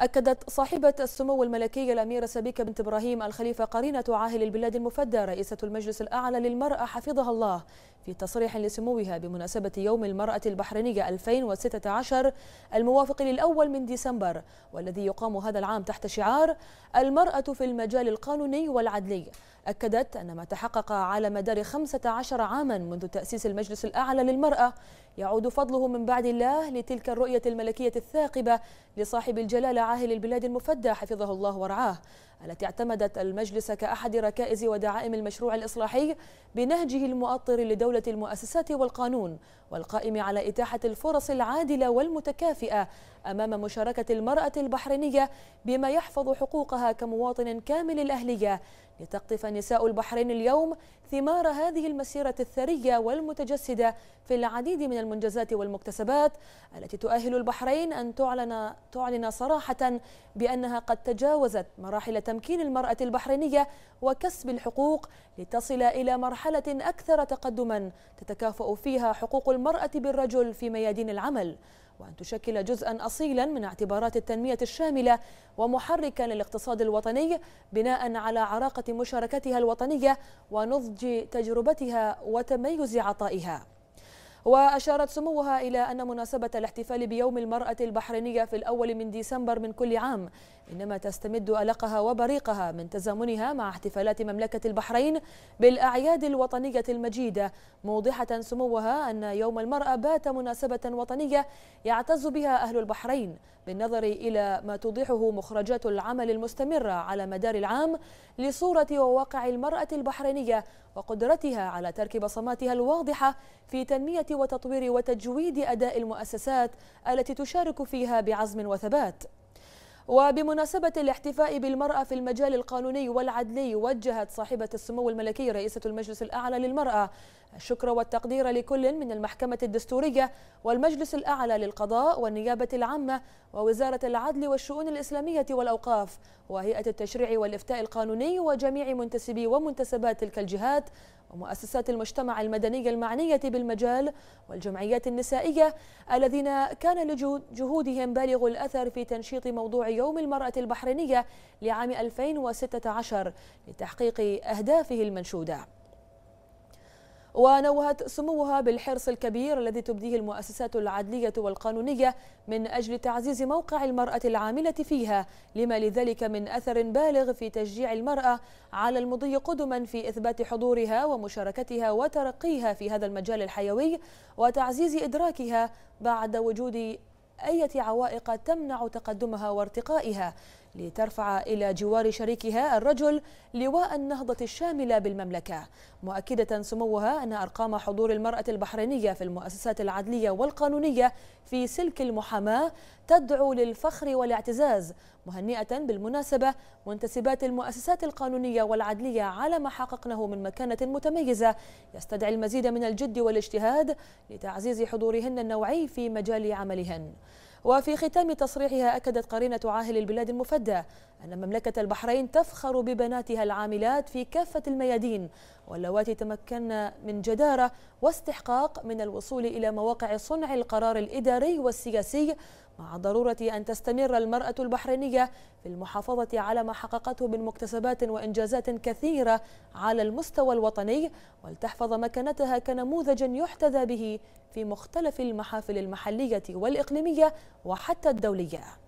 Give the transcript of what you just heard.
أكدت صاحبة السمو الملكي الأميرة سبيكة بنت إبراهيم الخليفة قرينة عاهل البلاد المفدى رئيسة المجلس الأعلى للمرأة حفظها الله في تصريح لسموها بمناسبة يوم المرأة البحرينية 2016 الموافق للأول من ديسمبر والذي يقام هذا العام تحت شعار المرأة في المجال القانوني والعدلي أكدت أن ما تحقق على مدار 15 عاما منذ تأسيس المجلس الأعلى للمرأة يعود فضله من بعد الله لتلك الرؤية الملكية الثاقبة لصاحب الجلالة عاهل البلاد المفدى حفظه الله ورعاه التي اعتمدت المجلس كأحد ركائز ودعائم المشروع الإصلاحي بنهجه المؤطر لدولة المؤسسات والقانون والقائم على إتاحة الفرص العادلة والمتكافئة أمام مشاركة المرأة البحرينية بما يحفظ حقوقها كمواطن كامل الأهلية لتقطف نساء البحرين اليوم ثمار هذه المسيرة الثرية والمتجسدة في العديد من المنجزات والمكتسبات التي تؤهل البحرين أن تعلن, تعلن صراحة بأنها قد تجاوزت مراحل تمكين المرأة البحرينية وكسب الحقوق لتصل إلى مرحلة أكثر تقدما تتكافؤ فيها حقوق المرأة بالرجل في ميادين العمل وأن تشكل جزءا أصيلا من اعتبارات التنمية الشاملة ومحركا للاقتصاد الوطني بناء على عراقة مشاركتها الوطنية ونضج تجربتها وتميز عطائها وأشارت سموها إلى أن مناسبة الاحتفال بيوم المرأة البحرينية في الأول من ديسمبر من كل عام إنما تستمد ألقها وبريقها من تزامنها مع احتفالات مملكة البحرين بالأعياد الوطنية المجيدة موضحة سموها أن يوم المرأة بات مناسبة وطنية يعتز بها أهل البحرين بالنظر إلى ما توضحه مخرجات العمل المستمرة على مدار العام لصورة وواقع المرأة البحرينية وقدرتها على ترك بصماتها الواضحة في تنمية وتطوير وتجويد أداء المؤسسات التي تشارك فيها بعزم وثبات وبمناسبة الاحتفاء بالمرأة في المجال القانوني والعدلي وجهت صاحبة السمو الملكي رئيسة المجلس الأعلى للمرأة الشكر والتقدير لكل من المحكمة الدستورية والمجلس الأعلى للقضاء والنيابة العامة ووزارة العدل والشؤون الإسلامية والأوقاف وهيئة التشريع والإفتاء القانوني وجميع منتسبي ومنتسبات تلك الجهات ومؤسسات المجتمع المدني المعنية بالمجال والجمعيات النسائية الذين كان لجهودهم بالغ الأثر في تنشيط موضوع يوم المرأة البحرينية لعام 2016 لتحقيق أهدافه المنشودة ونوهت سموها بالحرص الكبير الذي تبديه المؤسسات العدلية والقانونية من أجل تعزيز موقع المرأة العاملة فيها لما لذلك من أثر بالغ في تشجيع المرأة على المضي قدما في إثبات حضورها ومشاركتها وترقيها في هذا المجال الحيوي وتعزيز إدراكها بعد وجود أي عوائق تمنع تقدمها وارتقائها لترفع إلى جوار شريكها الرجل لواء النهضة الشاملة بالمملكة مؤكدة سموها أن أرقام حضور المرأة البحرينية في المؤسسات العدلية والقانونية في سلك المحاماة تدعو للفخر والاعتزاز مهنئة بالمناسبة منتسبات المؤسسات القانونية والعدلية على ما حققنه من مكانة متميزة يستدعي المزيد من الجد والاجتهاد لتعزيز حضورهن النوعي في مجال عملهن وفي ختام تصريحها أكدت قرينة عاهل البلاد المفدى أن مملكة البحرين تفخر ببناتها العاملات في كافة الميادين واللواتي تمكن من جدارة واستحقاق من الوصول إلى مواقع صنع القرار الإداري والسياسي مع ضرورة أن تستمر المرأة البحرينية في المحافظة على ما حققته من مكتسبات وإنجازات كثيرة على المستوى الوطني ولتحفظ مكانتها كنموذج يحتذى به في مختلف المحافل المحلية والإقليمية وحتى الدولية